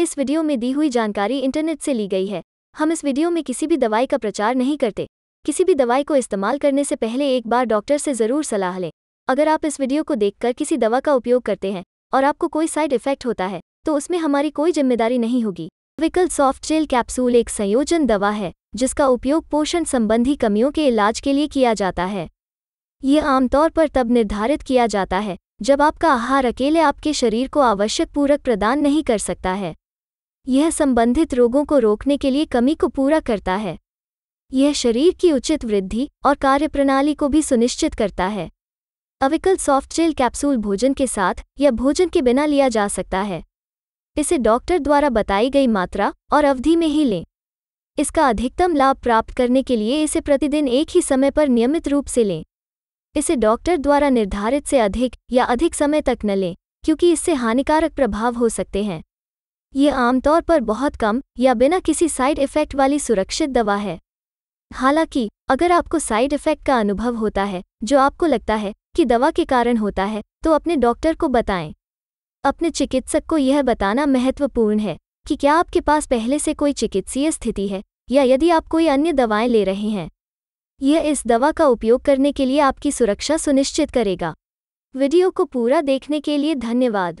इस वीडियो में दी हुई जानकारी इंटरनेट से ली गई है हम इस वीडियो में किसी भी दवाई का प्रचार नहीं करते किसी भी दवाई को इस्तेमाल करने से पहले एक बार डॉक्टर से ज़रूर सलाह लें अगर आप इस वीडियो को देखकर किसी दवा का उपयोग करते हैं और आपको कोई साइड इफेक्ट होता है तो उसमें हमारी कोई जिम्मेदारी नहीं होगी विकल सॉफ्ट जेल कैप्सूल एक संयोजन दवा है जिसका उपयोग पोषण संबंधी कमियों के इलाज के लिए किया जाता है ये आमतौर पर तब निर्धारित किया जाता है जब आपका आहार अकेले आपके शरीर को आवश्यक पूरक प्रदान नहीं कर सकता है यह संबंधित रोगों को रोकने के लिए कमी को पूरा करता है यह शरीर की उचित वृद्धि और कार्यप्रणाली को भी सुनिश्चित करता है अविकल सॉफ्ट जेल कैप्सूल भोजन के साथ या भोजन के बिना लिया जा सकता है इसे डॉक्टर द्वारा बताई गई मात्रा और अवधि में ही लें इसका अधिकतम लाभ प्राप्त करने के लिए इसे प्रतिदिन एक ही समय पर नियमित रूप से लें इसे डॉक्टर द्वारा निर्धारित से अधिक या अधिक समय तक न लें क्योंकि इससे हानिकारक प्रभाव हो सकते हैं ये आमतौर पर बहुत कम या बिना किसी साइड इफ़ेक्ट वाली सुरक्षित दवा है हालांकि अगर आपको साइड इफ़ेक्ट का अनुभव होता है जो आपको लगता है कि दवा के कारण होता है तो अपने डॉक्टर को बताएं अपने चिकित्सक को यह बताना महत्वपूर्ण है कि क्या आपके पास पहले से कोई चिकित्सीय स्थिति है या यदि आप कोई अन्य दवाएं ले रहे हैं यह इस दवा का उपयोग करने के लिए आपकी सुरक्षा सुनिश्चित करेगा वीडियो को पूरा देखने के लिए धन्यवाद